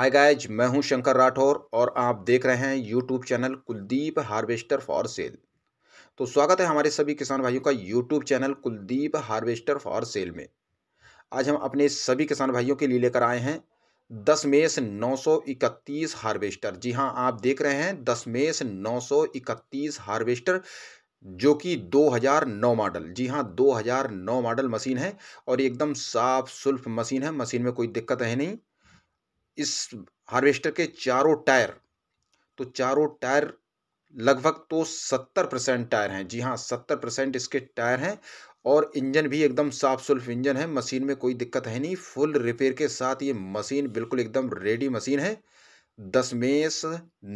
hi guys मैं हूं शंकर राठौर और आप देख रहे हैं YouTube channel Kuldeep harvester for sale तो स्वागत है हमारे सभी किसान भाइयों का YouTube channel Kuldeep harvester for sale में आज हम अपने सभी किसान भाइयों के लिए लेकर आए हैं दस मेस नौ सौ इकतीस हार्वेस्टर जी हाँ आप देख रहे हैं दस मेस नौ सौ इकतीस हार्वेस्टर जो कि 2009 मॉडल जी हाँ 2009 मॉडल मशीन है और एकदम साफ सुल्फ मशीन है मशीन में कोई दिक्कत है नहीं इस हार्वेस्टर के चारों टायर तो चारों टायर लगभग तो सत्तर परसेंट टायर हैं जी हाँ सत्तर परसेंट इसके टायर हैं और इंजन भी एकदम साफ सुल्फ इंजन है मशीन में कोई दिक्कत है नहीं फुल रिपेयर के साथ ये मशीन बिल्कुल एकदम रेडी मशीन है दसमेस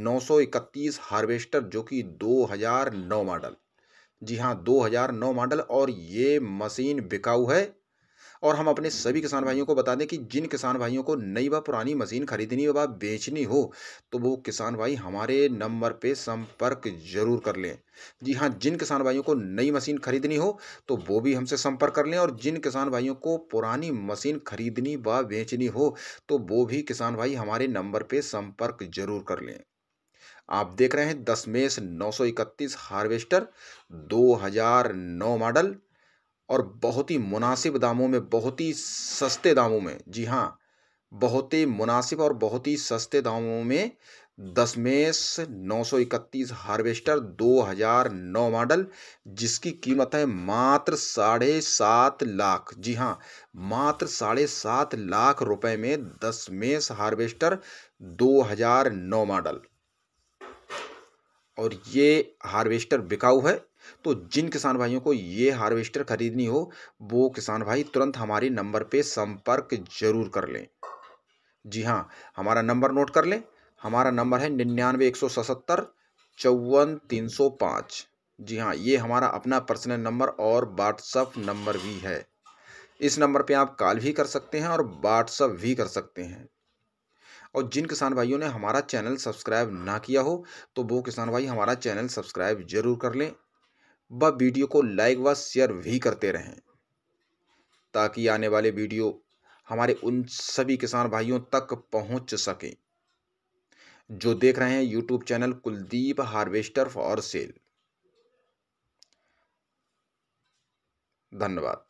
नौ सौ इकतीस हार्वेस्टर जो कि दो हज़ार नौ मॉडल जी हाँ दो हज़ार नौ मॉडल और ये मशीन बिकाऊ है और हम अपने सभी किसान भाइयों को बता दें कि जिन किसान भाइयों को नई व पुरानी मशीन खरीदनी व बेचनी हो तो वो किसान भाई हमारे नंबर पर संपर्क जरूर कर लें जी हाँ जिन किसान भाइयों को नई मशीन खरीदनी हो तो वो भी हमसे संपर्क कर लें और जिन किसान भाइयों को पुरानी मशीन खरीदनी व बेचनी हो तो वो भी किसान भाई हमारे नंबर पर संपर्क जरूर कर लें आप देख रहे हैं दस नौ सौ इकतीस हार्वेस्टर दो हजार नौ मॉडल और बहुत ही मुनासिब दामों में बहुत ही सस्ते दामों में जी हाँ बहुत ही मुनासिब और बहुत ही सस्ते दामों में दसमेस नौ सौ इकतीस हार्वेस्टर दो हज़ार नौ मॉडल जिसकी कीमत है मात्र साढ़े सात लाख जी हाँ मात्र साढ़े सात लाख रुपए में दसमेस हार्वेस्टर दो हज़ार नौ मॉडल और ये हार्वेस्टर बिकाऊ है तो जिन किसान भाइयों को ये हार्वेस्टर खरीदनी हो वो किसान भाई तुरंत हमारे नंबर पे संपर्क जरूर कर लें जी हाँ हमारा नंबर नोट कर लें हमारा नंबर है निन्यानवे एक सौ सतहत्तर चौवन तीन सौ पाँच जी हाँ ये हमारा अपना पर्सनल नंबर और व्हाट्सअप नंबर भी है इस नंबर पे आप कॉल भी कर सकते हैं और व्हाट्सअप भी कर सकते हैं और जिन किसान भाइयों ने हमारा चैनल सब्सक्राइब ना किया हो तो वो किसान भाई हमारा चैनल सब्सक्राइब जरूर कर लें व वीडियो को लाइक व शेयर भी करते रहें ताकि आने वाले वीडियो हमारे उन सभी किसान भाइयों तक पहुंच सकें जो देख रहे हैं YouTube channel Kuldeep harvester for sale धन्यवाद